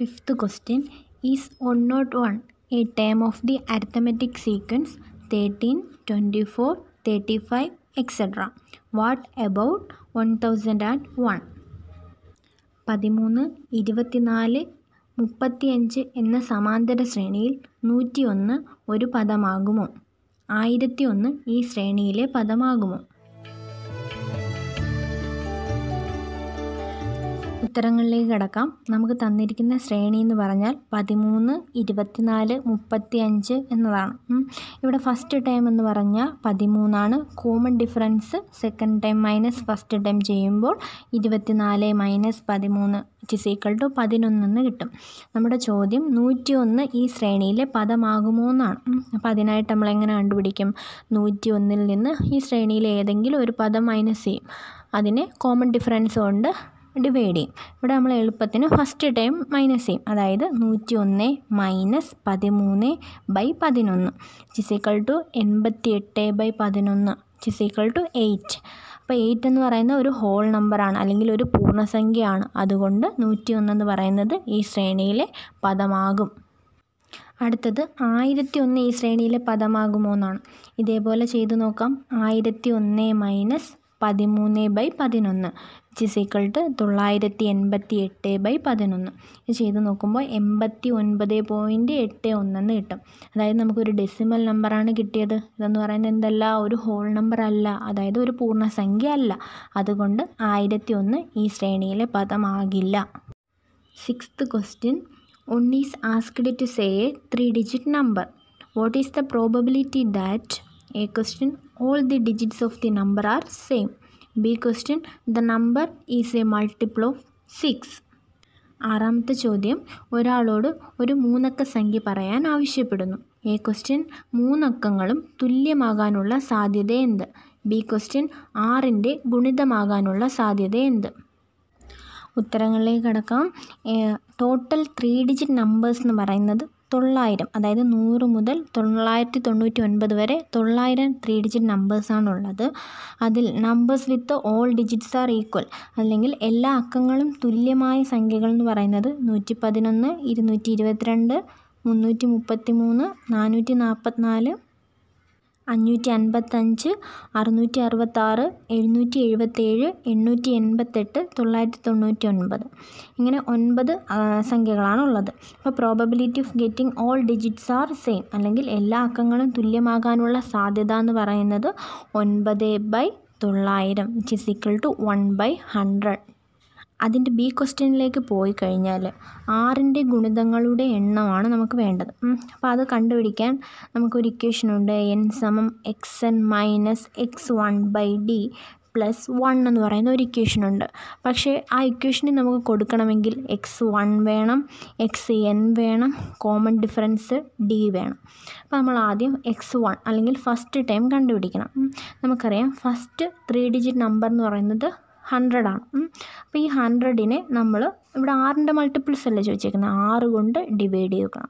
Fifth question is one not one a term of the arithmetic sequence thirteen twenty four thirty five etcetera what about one thousand and one പതിമൂന്ന് ഇരുപത്തിനാല് മുപ്പത്തിയഞ്ച് എന്ന സമാന്തര ശ്രേണിയിൽ നൂറ്റിയൊന്ന് ഒരു പദമാകുമോ ആയിരത്തി ഒന്ന് ഈ ശ്രേണിയിലെ പദമാകുമോ ഉത്തരങ്ങളിലേക്ക് കിടക്കാം നമുക്ക് തന്നിരിക്കുന്ന ശ്രേണി എന്ന് പറഞ്ഞാൽ പതിമൂന്ന് ഇരുപത്തിനാല് മുപ്പത്തി അഞ്ച് എന്നതാണ് ഇവിടെ ഫസ്റ്റ് ടൈം എന്ന് പറഞ്ഞാൽ പതിമൂന്നാണ് common difference second time minus first time ചെയ്യുമ്പോൾ ഇരുപത്തിനാല് മൈനസ് പതിമൂന്ന് ഇറ്റ്സ് ഈക്വൾ ടു പതിനൊന്നെന്ന് കിട്ടും നമ്മുടെ ചോദ്യം നൂറ്റി ഒന്ന് ഈ ശ്രേണിയിലെ പദമാകുമോ എന്നാണ് അപ്പോൾ അതിനായിട്ട് നമ്മൾ എങ്ങനെ കണ്ടുപിടിക്കും നൂറ്റി ഒന്നിൽ നിന്ന് ഈ ശ്രേണിയിലെ ഏതെങ്കിലും ഒരു പദം മൈനസ് ചെയ്യും അതിനെ കോമൺ ഡിഫറൻസ് കൊണ്ട് ഡിവൈഡ് ചെയ്യും ഇവിടെ നമ്മൾ എളുപ്പത്തിന് ഫസ്റ്റ് ടൈം മൈനസ് ചെയ്യും അതായത് നൂറ്റി ഒന്ന് മൈനസ് പതിമൂന്ന് ബൈ പതിനൊന്ന് ചിസൈക്കൾ ടു എൺപത്തി എട്ട് ബൈ പതിനൊന്ന് ചിസൈക്കൾ ടു എയ്റ്റ് അപ്പോൾ എയ്റ്റ് എന്ന് പറയുന്ന ഒരു ഹോൾ നമ്പറാണ് അല്ലെങ്കിൽ ഒരു പൂർണ്ണസംഖ്യയാണ് അതുകൊണ്ട് നൂറ്റി ഒന്നെന്ന് പറയുന്നത് ഈ ശ്രേണിയിലെ പദമാകും അടുത്തത് ആയിരത്തി ഒന്ന് ഈ ശ്രേണിയിലെ പദമാകുമോ എന്നാണ് ഇതേപോലെ ചെയ്തു നോക്കാം ആയിരത്തി ഒന്ന് മൈനസ് പതിമൂന്ന് ബൈ പതിനൊന്ന് വിച്ച് ഈസ് ഈക്വൽ ടു തൊള്ളായിരത്തി എൺപത്തി എട്ട് ബൈ പതിനൊന്ന് ഇത് ചെയ്ത് നോക്കുമ്പോൾ എൺപത്തി ഒൻപത് പോയിൻറ്റ് എട്ട് ഒന്നെന്ന് കിട്ടും അതായത് നമുക്കൊരു ഡെസിമൽ നമ്പറാണ് കിട്ടിയത് ഇതെന്ന് പറയുന്നത് എന്തല്ല ഒരു ഹോൾ നമ്പർ അല്ല അതായത് ഒരു പൂർണ്ണസംഖ്യ അല്ല അതുകൊണ്ട് ആയിരത്തി ഒന്ന് ഈ ശ്രേണിയിലെ പദമാകില്ല sixth question one is asked to say a three digit number what is the probability that a question all the digits of the number are same. B question the number is a multiple of six ആറാമത്തെ ചോദ്യം ഒരാളോട് ഒരു മൂന്നക്ക സംഖ്യ പറയാൻ ആവശ്യപ്പെടുന്നു A question മൂന്നക്കങ്ങളും തുല്യമാകാനുള്ള സാധ്യത എന്ത് B question ആറിൻ്റെ ഗുണിതമാകാനുള്ള സാധ്യത എന്ത് ഉത്തരങ്ങളിലേക്ക് കടക്കാം ടോട്ടൽ ത്രീ ഡിജിറ്റ് നമ്പേഴ്സ് എന്ന് പറയുന്നത് തൊള്ളായിരം അതായത് നൂറ് മുതൽ തൊള്ളായിരത്തി തൊണ്ണൂറ്റി ഒൻപത് വരെ തൊള്ളായിരം ത്രീ ഡിജിറ്റ് നമ്പേഴ്സാണ് ഉള്ളത് അതിൽ numbers with all digits are equal അല്ലെങ്കിൽ എല്ലാ അക്കങ്ങളും തുല്യമായ സംഖ്യകൾ എന്ന് പറയുന്നത് നൂറ്റി പതിനൊന്ന് ഇരുന്നൂറ്റി ഇരുപത്തിരണ്ട് മുന്നൂറ്റി മുപ്പത്തി മൂന്ന് നാനൂറ്റി നാൽപ്പത്തിനാല് അഞ്ഞൂറ്റി അൻപത്തഞ്ച് അറുന്നൂറ്റി അറുപത്താറ് എഴുന്നൂറ്റി എഴുപത്തേഴ് എണ്ണൂറ്റി എൺപത്തെട്ട് തൊള്ളായിരത്തി തൊണ്ണൂറ്റി ഒൻപത് ഇങ്ങനെ ഒൻപത് സംഖ്യകളാണുള്ളത് അപ്പോൾ probability of getting all digits are same അല്ലെങ്കിൽ എല്ലാ അക്കങ്ങളും തുല്യമാകാനുള്ള സാധ്യത എന്ന് പറയുന്നത് ഒൻപത് ബൈ തൊള്ളായിരം it is equal to one by hundred അതിൻ്റെ ബി ക്വസ്റ്റ്യനിലേക്ക് പോയി കഴിഞ്ഞാൽ ആറിൻ്റെ ഗുണിതങ്ങളുടെ എണ്ണമാണ് നമുക്ക് വേണ്ടത് അപ്പോൾ അത് കണ്ടുപിടിക്കാൻ നമുക്കൊരു ഉണ്ട് എൻ സമം X N minus X one by D plus one എന്ന് പറയുന്ന ഒരു ഇക്വേഷൻ ഉണ്ട് പക്ഷേ ആ ഇക്വേഷന് നമുക്ക് കൊടുക്കണമെങ്കിൽ എക്സ് വൺ വേണം എക്സ് എൻ വേണം കോമൺ ഡിഫറൻസ് ഡി വേണം അപ്പോൾ നമ്മൾ ആദ്യം എക്സ് വൺ അല്ലെങ്കിൽ ഫസ്റ്റ് ടൈം കണ്ടുപിടിക്കണം നമുക്കറിയാം ഫസ്റ്റ് ത്രീ ഡിജിറ്റ് നമ്പർ എന്ന് പറയുന്നത് ഹൺഡ്രഡാണ് അപ്പോൾ ഈ ഹൺഡ്രഡിനെ നമ്മൾ ഇവിടെ ആറിൻ്റെ മൾട്ടിപ്പിൾസ് അല്ലേ ചോദിച്ചേക്കുന്നത് ആറ് കൊണ്ട് ഡിവൈഡ് ചെയ്യുക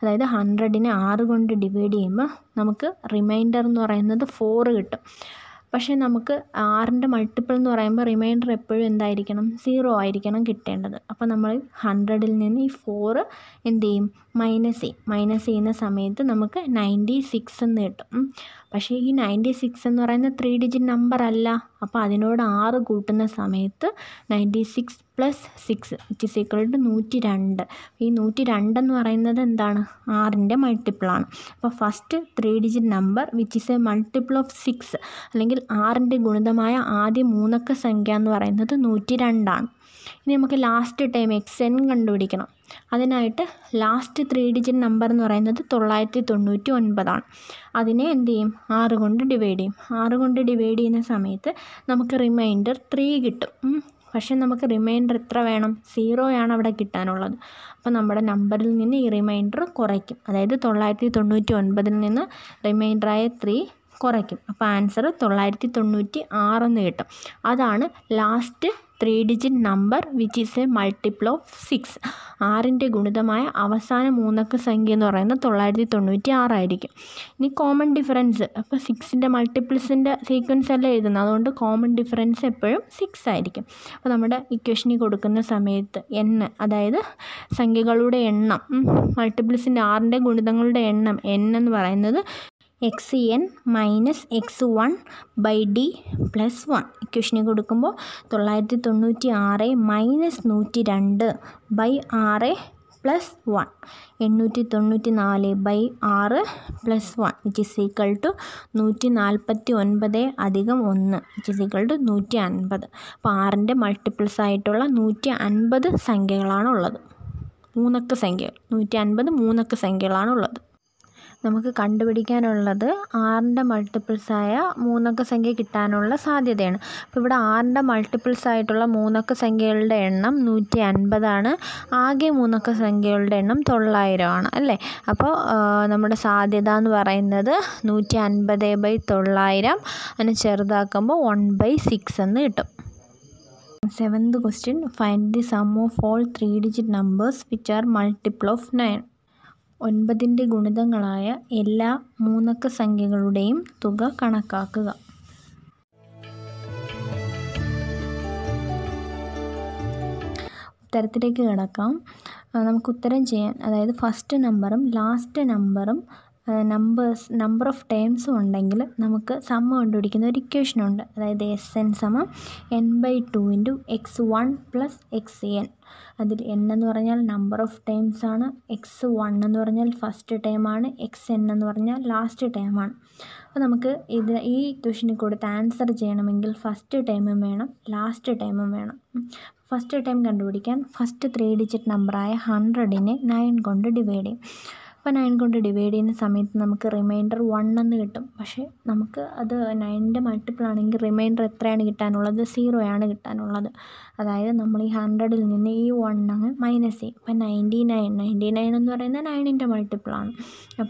അതായത് ഹൺഡ്രഡിനെ ആറ് കൊണ്ട് ഡിവൈഡ് ചെയ്യുമ്പോൾ നമുക്ക് റിമൈൻഡർ എന്ന് പറയുന്നത് ഫോറ് കിട്ടും പക്ഷേ നമുക്ക് ആറിൻ്റെ മൾട്ടിപ്പിൾ എന്ന് പറയുമ്പോൾ റിമൈൻഡർ എപ്പോഴും എന്തായിരിക്കണം സീറോ ആയിരിക്കണം കിട്ടേണ്ടത് അപ്പോൾ നമ്മൾ ഹൺഡ്രഡിൽ നിന്ന് ഈ ഫോറ് എന്ത് ചെയ്യും മൈനസ് ചെയ്യും മൈനസ് ചെയ്യുന്ന സമയത്ത് നമുക്ക് നയൻറ്റി സിക്സ് എന്ന് കിട്ടും പക്ഷേ ഈ നയൻറ്റി സിക്സ് എന്ന് പറയുന്ന ത്രീ ഡിജിറ്റ് നമ്പർ അല്ല അപ്പോൾ അതിനോട് ആറ് കൂട്ടുന്ന സമയത്ത് ninety six plus six it is equal to നൂറ്റി രണ്ട് ഈ നൂറ്റി രണ്ടെന്ന് പറയുന്നത് എന്താണ് ആറിൻ്റെ മൾട്ടിപ്പിളാണ് അപ്പോൾ first three digit number which is a multiple of six അല്ലെങ്കിൽ ആറിൻ്റെ ഗുണിതമായ ആദ്യ മൂന്നക്ക സംഖ്യ എന്ന് പറയുന്നത് നൂറ്റി രണ്ടാണ് ഇനി നമുക്ക് ലാസ്റ്റ് ടൈം എക്സ് എൻ കണ്ടുപിടിക്കണം അതിനായിട്ട് ലാസ്റ്റ് ത്രീ ഡിജിറ്റ് നമ്പർ എന്ന് പറയുന്നത് തൊള്ളായിരത്തി തൊണ്ണൂറ്റി ഒൻപതാണ് അതിനെ എന്ത് ചെയ്യും ആറ് കൊണ്ട് ഡിവൈഡ് ചെയ്യും ആറ് കൊണ്ട് ഡിവൈഡ് ചെയ്യുന്ന സമയത്ത് നമുക്ക് റിമൈൻഡർ ത്രീ കിട്ടും പക്ഷേ നമുക്ക് റിമൈൻഡർ എത്ര വേണം സീറോയാണ് അവിടെ കിട്ടാനുള്ളത് അപ്പോൾ നമ്മുടെ നമ്പറിൽ നിന്ന് ഈ റിമൈൻഡർ കുറയ്ക്കും അതായത് തൊള്ളായിരത്തി തൊണ്ണൂറ്റി ഒൻപതിൽ നിന്ന് റിമൈൻഡറായ ത്രീ കുറയ്ക്കും അപ്പോൾ ആൻസർ തൊള്ളായിരത്തി തൊണ്ണൂറ്റി ആറെന്ന് കിട്ടും അതാണ് last three digit number which is a multiple of six ആറിൻ്റെ ഗുണിതമായ അവസാന മൂന്നക്ക സംഖ്യ എന്ന് പറയുന്നത് തൊള്ളായിരത്തി തൊണ്ണൂറ്റി ആറായിരിക്കും ഇനി കോമൺ ഡിഫറൻസ് അപ്പോൾ സിക്സിൻ്റെ മൾട്ടിപ്പിൾസിൻ്റെ സീക്വൻസ് അല്ല എഴുതുന്നത് അതുകൊണ്ട് കോമൺ ഡിഫറൻസ് എപ്പോഴും സിക്സ് ആയിരിക്കും അപ്പോൾ നമ്മുടെ ഇക്വേഷനിൽ കൊടുക്കുന്ന സമയത്ത് എണ്ണ് അതായത് സംഖ്യകളുടെ എണ്ണം മൾട്ടിപ്പിൾസിൻ്റെ ആറിൻ്റെ ഗുണിതങ്ങളുടെ എണ്ണം എൻ എന്ന് പറയുന്നത് X N minus X one by D plus one ഇക്വേഷന് കൊടുക്കുമ്പോൾ തൊള്ളായിരത്തി തൊണ്ണൂറ്റി ആറ് മൈനസ് നൂറ്റി രണ്ട് ബൈ ആറ് പ്ലസ് വൺ എണ്ണൂറ്റി തൊണ്ണൂറ്റി നാല് ബൈ ആറ് plus one which is equal to നൂറ്റി നാൽപ്പത്തി ഒൻപത് അധികം ഒന്ന് വിച്ച് ഇസ് ഈക്വൾ ടു നൂറ്റി അൻപത് അപ്പോൾ ആറിൻ്റെ മൾട്ടിപ്പിൾസ് ആയിട്ടുള്ള നൂറ്റി അൻപത് സംഖ്യകളാണുള്ളത് മൂന്നക്ക സംഖ്യകൾ നൂറ്റി അൻപത് മൂന്നക്ക സംഖ്യകളാണുള്ളത് നമുക്ക് കണ്ടുപിടിക്കാനുള്ളത് ആറിൻ്റെ ആയ മൂന്നക്ക സംഖ്യ കിട്ടാനുള്ള സാധ്യതയാണ് അപ്പോൾ ഇവിടെ ആറിൻ്റെ ആയിട്ടുള്ള മൂന്നക്ക സംഖ്യകളുടെ എണ്ണം നൂറ്റി അൻപതാണ് ആകെ മൂന്നക്ക സംഖ്യകളുടെ എണ്ണം തൊള്ളായിരമാണ് അല്ലേ അപ്പോൾ നമ്മുടെ സാധ്യത എന്ന് പറയുന്നത് നൂറ്റി അൻപത് ബൈ തൊള്ളായിരം അതിന് ചെറുതാക്കുമ്പോൾ വൺ ബൈ സിക്സ് എന്ന് കിട്ടും seventh question find the sum of all three digit numbers which are multiple of nine ഒൻപതിൻ്റെ ഗുണിതങ്ങളായ എല്ലാ മൂന്നക്ക സംഖ്യകളുടെയും തുക കണക്കാക്കുക ഉത്തരത്തിലേക്ക് കടക്കാം നമുക്ക് ഉത്തരം ചെയ്യാൻ അതായത് ഫസ്റ്റ് നമ്പറും ലാസ്റ്റ് നമ്പറും നമ്പേഴ്സ് നമ്പർ ഓഫ് ടേംസും ഉണ്ടെങ്കിൽ നമുക്ക് സമ്മ കണ്ടുപിടിക്കുന്ന ഒരു ഇക്വേഷനുണ്ട് അതായത് എസ് എൻ സമം N by two into X one plus X N അതിൽ എൻ എന്ന് പറഞ്ഞാൽ നമ്പർ ഓഫ് ടേംസ് ആണ് എക്സ് വൺ എന്ന് പറഞ്ഞാൽ ഫസ്റ്റ് ടൈമാണ് എക്സ് എൻ എന്ന് പറഞ്ഞാൽ ലാസ്റ്റ് ആണ് അപ്പോൾ നമുക്ക് ഇത് ഈ ഇക്വേഷന് കൊടുത്ത് ആൻസർ ചെയ്യണമെങ്കിൽ ഫസ്റ്റ് ടേമും വേണം ലാസ്റ്റ് ടേമും വേണം ഫസ്റ്റ് ടൈം കണ്ടുപിടിക്കാൻ ഫസ്റ്റ് ത്രീ ഡിജിറ്റ് നമ്പറായ ഹൺഡ്രഡിനെ നയൻ കൊണ്ട് ഡിവൈഡ് ചെയ്യും അപ്പോൾ നയൻ കൊണ്ട് ഡിവൈഡ് ചെയ്യുന്ന സമയത്ത് നമുക്ക് റിമൈൻഡർ വൺ എന്ന് കിട്ടും പക്ഷേ നമുക്ക് അത് നയൻ്റെ മൾട്ടിപ്പിൾ ആണെങ്കിൽ റിമൈൻഡർ എത്രയാണ് കിട്ടാനുള്ളത് സീറോ ആണ് കിട്ടാനുള്ളത് അതായത് നമ്മൾ ഈ ഹൺഡ്രഡിൽ നിന്ന് ഈ വൺ അങ്ങ് മൈനസ് ചെയ്യും ഇപ്പം നയൻറ്റി നയൻ നയൻറ്റി നയൻ എന്ന് പറയുന്നത് നയനിൻ്റെ മൾട്ടിപ്പിളാണ്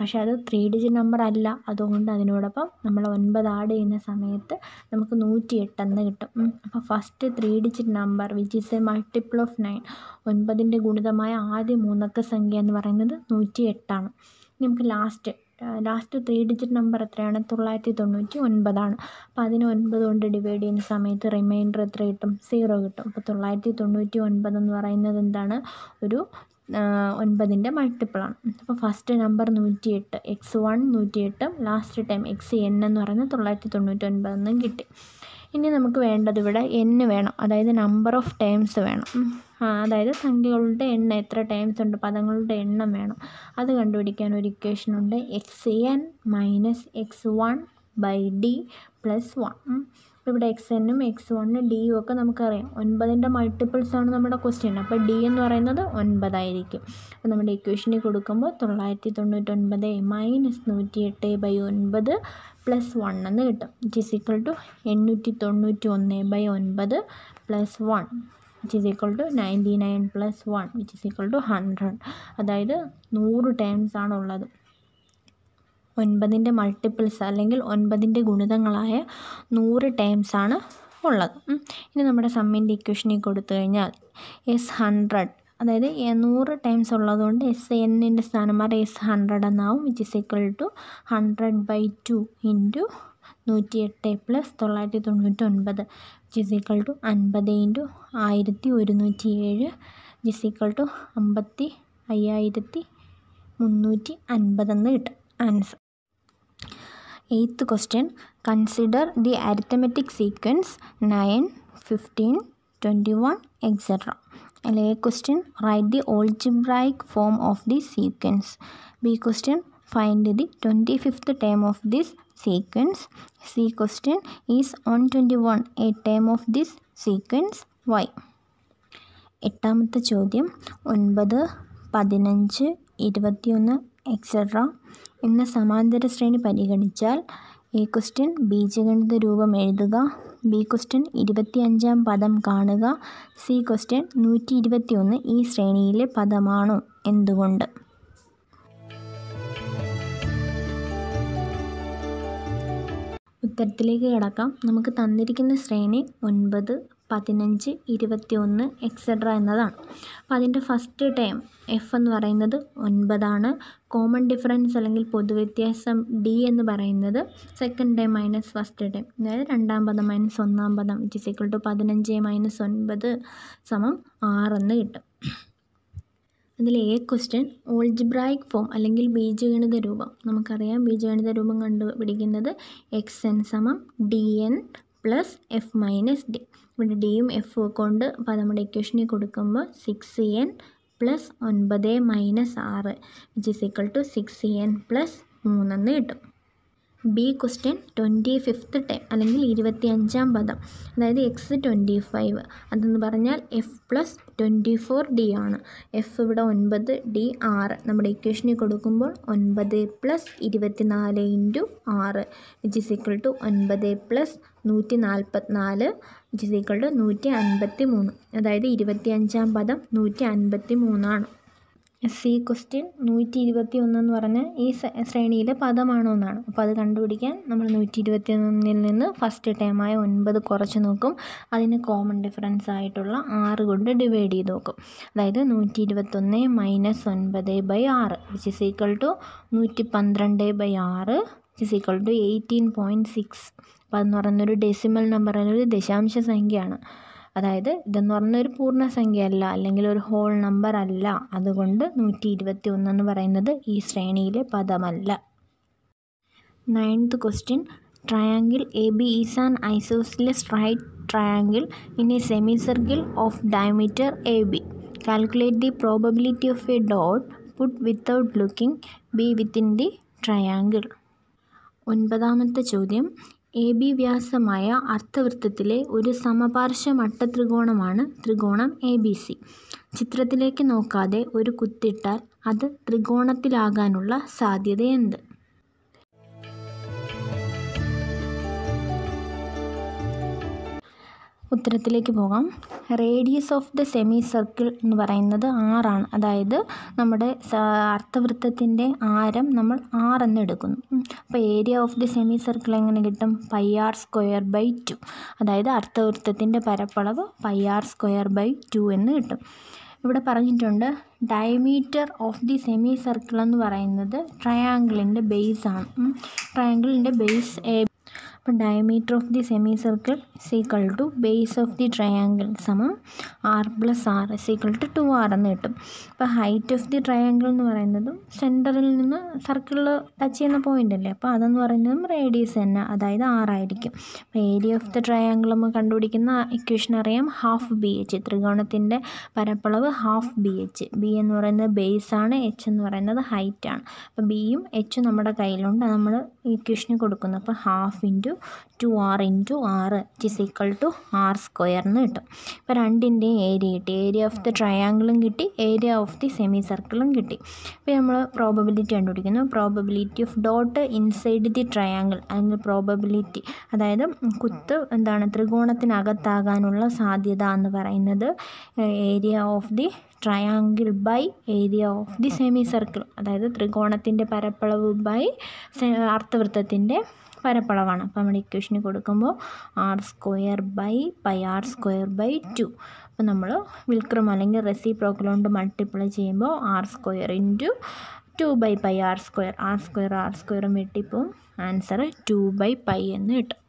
പക്ഷേ അത് ത്രീ ഡിജിറ്റ് നമ്പർ അല്ല അതുകൊണ്ട് അതിനോടൊപ്പം നമ്മൾ ഒൻപത് ആഡ് ചെയ്യുന്ന സമയത്ത് നമുക്ക് നൂറ്റി എട്ടെന്ന് കിട്ടും അപ്പോൾ first three digit number which is a multiple of nine ഒൻപതിൻ്റെ ഗുണിതമായ ആദ്യ മൂന്നക്ക സംഖ്യ എന്ന് പറയുന്നത് നൂറ്റി എട്ടാണ് ഇനി നമുക്ക് last last three digit number എത്രയാണ് തൊള്ളായിരത്തി തൊണ്ണൂറ്റി ഒൻപതാണ് അപ്പോൾ അതിന് ഒൻപത് കൊണ്ട് ഡിവൈഡ് ചെയ്യുന്ന സമയത്ത് റിമൈൻഡർ എത്ര കിട്ടും സീറോ കിട്ടും അപ്പോൾ തൊള്ളായിരത്തി തൊണ്ണൂറ്റി ഒൻപത് എന്ന് പറയുന്നത് എന്താണ് ഒരു ഒൻപതിൻ്റെ മൾട്ടിപ്പിളാണ് അപ്പോൾ ഫസ്റ്റ് നമ്പർ നൂറ്റി എട്ട് എക്സ് വൺ നൂറ്റി എട്ട് ലാസ്റ്റ് ടൈം എക്സ് എൻ എന്ന് പറയുന്നത് തൊള്ളായിരത്തി തൊണ്ണൂറ്റി ഒൻപത് എന്നും കിട്ടി ഇനി നമുക്ക് വേണ്ടത് ഇവിടെ എൻ വേണം അതായത് നമ്പർ ഓഫ് ടൈംസ് വേണം അതായത് സംഖ്യകളുടെ എണ്ണം എത്ര ടൈംസ് ഉണ്ട് പദങ്ങളുടെ എണ്ണം വേണം അത് കണ്ടുപിടിക്കാൻ ഒരു ഇക്വേഷൻ ഉണ്ട് X N minus X one by D plus one ഇവിടെ എക്സ് എന്നും എക്സ് വണ്ണും ഡിയും ഒക്കെ നമുക്കറിയാം ഒൻപതിൻ്റെ മൾട്ടിപ്പിൾസ് ആണ് നമ്മുടെ ക്വസ്റ്റ്യൻ അപ്പോൾ ഡി എന്ന് പറയുന്നത് ഒൻപതായിരിക്കും അപ്പോൾ നമ്മുടെ ഇക്വേഷനിൽ കൊടുക്കുമ്പോൾ തൊള്ളായിരത്തി തൊണ്ണൂറ്റൊൻപത് മൈനസ് നൂറ്റി എട്ട് ബൈ ഒൻപത് പ്ലസ് വൺ എന്ന് കിട്ടും ഇറ്റ് ഈസ് ഈക്വൽ ടു എണ്ണൂറ്റി തൊണ്ണൂറ്റി ഒന്ന് ബൈ ഒൻപത് plus one which is equal to ninety nine plus one which is equal to hundred അതായത് നൂറ് ടേംസ് ആണുള്ളത് ഒൻപതിൻ്റെ മൾട്ടിപ്പിൾസ് അല്ലെങ്കിൽ ഒൻപതിൻ്റെ ഗുണിതങ്ങളായ നൂറ് ടേംസ് ആണ് ഉള്ളത് ഇനി നമ്മുടെ സമ്മിൻ്റെ ഇക്വേഷനിൽ കൊടുത്തു കഴിഞ്ഞാൽ എസ് ഹൺഡ്രഡ് അതായത് നൂറ് ടൈംസ് ഉള്ളതുകൊണ്ട് എസ് എന്നിൻ്റെ സ്ഥാനം മാറി എസ് ഹൺഡ്രഡ് എന്നാവും which is equal to hundred by two into നൂറ്റി എട്ട് പ്ലസ് തൊള്ളായിരത്തി തൊണ്ണൂറ്റി ഒൻപത് വിച്ച് ഇസ് ഈക്വൾ ടു അൻപത് ഇൻറ്റു ആയിരത്തി ഒരുന്നൂറ്റി ഏഴ് വിച്ച് ഇസ് ഈക്വൾ ടു അമ്പത്തി അയ്യായിരത്തി മുന്നൂറ്റി അൻപതെന്ന് കിട്ടും answer eighth question consider the arithmetic sequence nine fifteen twenty one etcetera അല്ലെ A question write the algebraic form of the sequence B question find the twenty fifth term of this sequence C question is one twenty one a term of this sequence why എട്ടാമത്തെ ചോദ്യം ഒൻപത് പതിനഞ്ച് ഇരുപത്തിയൊന്ന് etcetera എന്ന സമാന്തര ശ്രേണി പരിഗണിച്ചാൽ ഈ ക്വസ്റ്റ്യൻ ബീജഗണിത രൂപം എഴുതുക ബി ക്വസ്റ്റ്യൻ ഇരുപത്തിയഞ്ചാം പദം കാണുക സി ക്വസ്റ്റ്യൻ നൂറ്റി ഇരുപത്തിയൊന്ന് ഈ ശ്രേണിയിലെ പദമാണോ എന്തുകൊണ്ട് ഉത്തരത്തിലേക്ക് കിടക്കാം നമുക്ക് തന്നിരിക്കുന്ന ശ്രേണി ഒൻപത് പതിനഞ്ച് ഇരുപത്തിയൊന്ന് എക്സെട്ര എന്നതാണ് അപ്പോൾ അതിൻ്റെ ഫസ്റ്റ് ടേം എഫ് എന്ന് പറയുന്നത് ഒൻപതാണ് കോമൺ ഡിഫറൻസ് അല്ലെങ്കിൽ പൊതുവ്യത്യാസം ഡി എന്ന് പറയുന്നത് second term minus first term അതായത് രണ്ടാം പദം മൈനസ് ഒന്നാം പദം ഇറ്റ് ഇസ് ഈക്വൾ ടു പതിനഞ്ച് മൈനസ് ഒൻപത് സമം ആറെന്ന് കിട്ടും അതിൽ എ ക്വസ്റ്റ്യൻ ഓൾജിബ്രായിക് ഫോം അല്ലെങ്കിൽ ബീജഗണിത രൂപം നമുക്കറിയാം ബീജഗണിത രൂപം കണ്ടുപിടിക്കുന്നത് എക്സ് എൻ സമം D N plus F minus D ഇവിടെ ഡിയും എഫ് കൊണ്ട് അപ്പോൾ നമ്മുടെ ഇക്വേഷനിൽ കൊടുക്കുമ്പോൾ സിക്സ് എൻ പ്ലസ് ഒൻപത് മൈനസ് ആറ് which is equal to six N plus മൂന്നെന്ന് കിട്ടും B question twenty fifth time അല്ലെങ്കിൽ ഇരുപത്തി അഞ്ചാം പദം അതായത് എക്സ് ട്വൻറ്റി ഫൈവ് അതെന്ന് പറഞ്ഞാൽ F plus twenty four D ആണ് എഫ് ഇവിടെ ഒൻപത് ഡി ആറ് നമ്മുടെ ഇക്വേഷനിൽ കൊടുക്കുമ്പോൾ ഒൻപത് പ്ലസ് ഇരുപത്തി നാല് ഇൻറ്റു ആറ് വിച്ച് ഇസ് ഈക്വൽ ടു ഒൻപത് പ്ലസ് നൂറ്റി നാൽപ്പത്തിനാല് വിസിക്കൾഡ് നൂറ്റി അൻപത്തി മൂന്ന് അതായത് ഇരുപത്തി അഞ്ചാം പദം നൂറ്റി അൻപത്തി മൂന്നാണ് എസ് സി e ക്വസ്റ്റ്യൻ നൂറ്റി ഇരുപത്തി ഒന്ന് എന്ന് പറഞ്ഞാൽ ഈ ശ്രേണിയിലെ പദമാണോ എന്നാണ് അപ്പോൾ അത് കണ്ടുപിടിക്കാൻ നമ്മൾ നൂറ്റി ഇരുപത്തി ഒന്നിൽ നിന്ന് ഫസ്റ്റ് ടേമായ ഒൻപത് കുറച്ച് നോക്കും അതിന് കോമൺ ഡിഫറൻസ് ആയിട്ടുള്ള ആറ് കൊണ്ട് ഡിവൈഡ് ചെയ്ത് നോക്കും അതായത് നൂറ്റി ഇരുപത്തൊന്ന് മൈനസ് ഒൻപത് ബൈ ആറ് വിച്ച് ഇസ് ഈക്വൾ ടു നൂറ്റി പന്ത്രണ്ട് ബൈ ആറ് which is equal to eighteen point six അപ്പം അതെന്ന് പറയുന്നൊരു ഡെസിമൽ നമ്പർ ഒരു ദശാംശ സംഖ്യയാണ് അതായത് ഇതെന്ന് പറയുന്ന ഒരു പൂർണ്ണസംഖ്യയല്ല അല്ലെങ്കിൽ ഒരു ഹോൾ നമ്പർ അല്ല അതുകൊണ്ട് നൂറ്റി ഇരുപത്തി ഒന്നെന്ന് പറയുന്നത് ഈ ശ്രേണിയിലെ പദമല്ല ninth question triangle A B is an isosceles right triangle in a semi circle of diameter A B calculate the probability of a dot put without looking B within the triangle ഒൻപതാമത്തെ ചോദ്യം A B വ്യാസമായ അർത്ഥവൃത്തത്തിലെ ഒരു സമപാർശ്വ ത്രികോണമാണ് ത്രികോണം A B C ചിത്രത്തിലേക്ക് നോക്കാതെ ഒരു കുത്തിട്ടാൽ അത് ത്രികോണത്തിലാകാനുള്ള സാധ്യതയെന്ത് ഉത്തരത്തിലേക്ക് പോകാം radius of the semi circle എന്ന് പറയുന്നത് ആറാണ് അതായത് നമ്മുടെ അർത്ഥവൃത്തത്തിൻ്റെ ആരം നമ്മൾ ആറെന്ന് എടുക്കുന്നു അപ്പോൾ area of the semi circle എങ്ങനെ കിട്ടും pi R square by two അതായത് അർത്ഥവൃത്തത്തിൻ്റെ പരപ്പളവ് pi R square by two എന്ന് കിട്ടും ഇവിടെ പറഞ്ഞിട്ടുണ്ട് diameter of the semi circle എന്ന് പറയുന്നത് ട്രയാങ്കിളിൻ്റെ ആണ് ട്രയാങ്കിളിൻ്റെ ബേസ് എ അപ്പം diameter of the semi circle is equal to base of the triangle സമം R plus R is equal to two R എന്ന് കിട്ടും അപ്പോൾ ഹൈറ്റ് ഓഫ് ദി ട്രയാങ്കിൾ എന്ന് പറയുന്നതും സെൻറ്ററിൽ നിന്ന് സർക്കിളിൽ ടച്ച് ചെയ്യുന്ന പോയിൻ്റ് അല്ലേ അപ്പോൾ അതെന്ന് പറയുന്നതും റേഡിയസ് തന്നെ അതായത് ആറായിരിക്കും അപ്പോൾ ഏരിയ ഓഫ് ദി ട്രയാങ്കിൾ നമ്മൾ കണ്ടുപിടിക്കുന്ന ഇക്വേഷൻ അറിയാം ഹാഫ് ബി എച്ച് ത്രികോണത്തിൻ്റെ പരപ്പളവ് ഹാഫ് ബി എച്ച് ബി എന്ന് പറയുന്നത് ബേസ് ആണ് എച്ച് എന്ന് പറയുന്നത് ഹൈറ്റ് ആണ് അപ്പോൾ ബിയും എച്ചും നമ്മുടെ കയ്യിലുണ്ട് നമ്മൾ ഇക്വേഷന് കൊടുക്കുന്നു അപ്പോൾ ഹാഫ് ഇൻറ്റു ഒരു ടു ആർ ഇൻറ്റു ആറ് it is equal to R സ്ക്വയറിന് കിട്ടും അപ്പോൾ രണ്ടിൻ്റെ ഏരിയ കിട്ടി ഏരിയ ഓഫ് ദി ട്രയാങ്കിളും കിട്ടി ഏരിയ ഓഫ് ദി സെമി സർക്കിളും കിട്ടി അപ്പോൾ നമ്മൾ പ്രോബബിലിറ്റി കണ്ടുപിടിക്കുന്നു probability of dot inside the triangle അല്ലെങ്കിൽ പ്രോബബിലിറ്റി അതായത് കുത്ത് എന്താണ് ത്രികോണത്തിനകത്താകാനുള്ള സാധ്യത എന്ന് പറയുന്നത് area of the triangle by area of the semi circle അതായത് ത്രികോണത്തിൻ്റെ പരപ്പളവ് ബൈ അർത്ഥവൃത്തത്തിൻ്റെ പരപ്പളവാണ് അപ്പോൾ നമ്മുടെ ഇക്വേഷന് കൊടുക്കുമ്പോൾ R square by pi R square by two അപ്പോൾ നമ്മൾ വിൽക്രം അല്ലെങ്കിൽ റെസി കൊണ്ട് മൾട്ടിപ്ലൈ ചെയ്യുമ്പോൾ R square into two by pi R square R square R സ്ക്വയറും വെട്ടിപ്പോവും ആൻസർ ടു ബൈ പൈ എന്ന് കിട്ടും